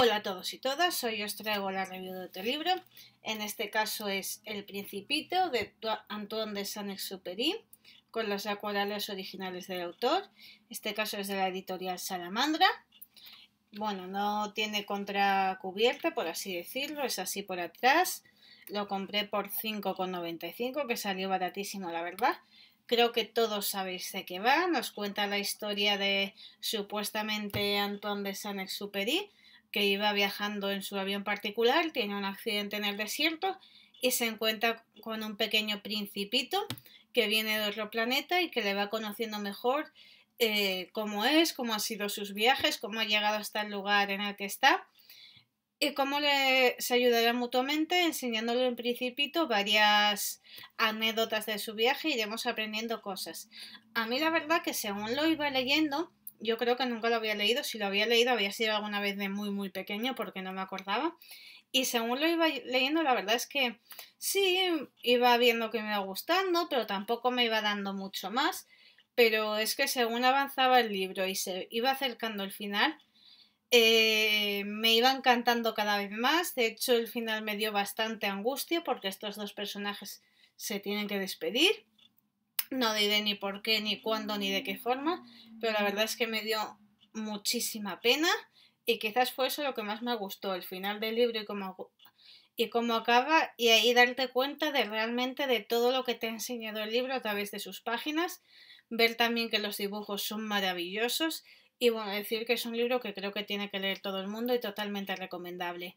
Hola a todos y todas, hoy os traigo la review de otro libro. En este caso es El Principito de Antoine de Saint-Exupéry, con las acuarelas originales del autor. Este caso es de la editorial Salamandra. Bueno, no tiene contracubierta, por así decirlo, es así por atrás. Lo compré por 5,95, que salió baratísimo, la verdad. Creo que todos sabéis de qué va. Nos cuenta la historia de supuestamente Antoine de Saint-Exupéry que iba viajando en su avión particular, tiene un accidente en el desierto y se encuentra con un pequeño principito que viene de otro planeta y que le va conociendo mejor eh, cómo es, cómo han sido sus viajes, cómo ha llegado hasta el lugar en el que está y cómo le, se ayudarán mutuamente enseñándole en principito varias anécdotas de su viaje y iremos aprendiendo cosas. A mí la verdad que según lo iba leyendo, yo creo que nunca lo había leído, si lo había leído había sido alguna vez de muy muy pequeño porque no me acordaba. Y según lo iba leyendo, la verdad es que sí, iba viendo que me iba gustando, pero tampoco me iba dando mucho más. Pero es que según avanzaba el libro y se iba acercando el final, eh, me iba encantando cada vez más. De hecho, el final me dio bastante angustia porque estos dos personajes se tienen que despedir. No diré ni por qué, ni cuándo, ni de qué forma, pero la verdad es que me dio muchísima pena y quizás fue eso lo que más me gustó, el final del libro y cómo, y cómo acaba y ahí darte cuenta de realmente de todo lo que te ha enseñado el libro a través de sus páginas, ver también que los dibujos son maravillosos y bueno, decir que es un libro que creo que tiene que leer todo el mundo y totalmente recomendable.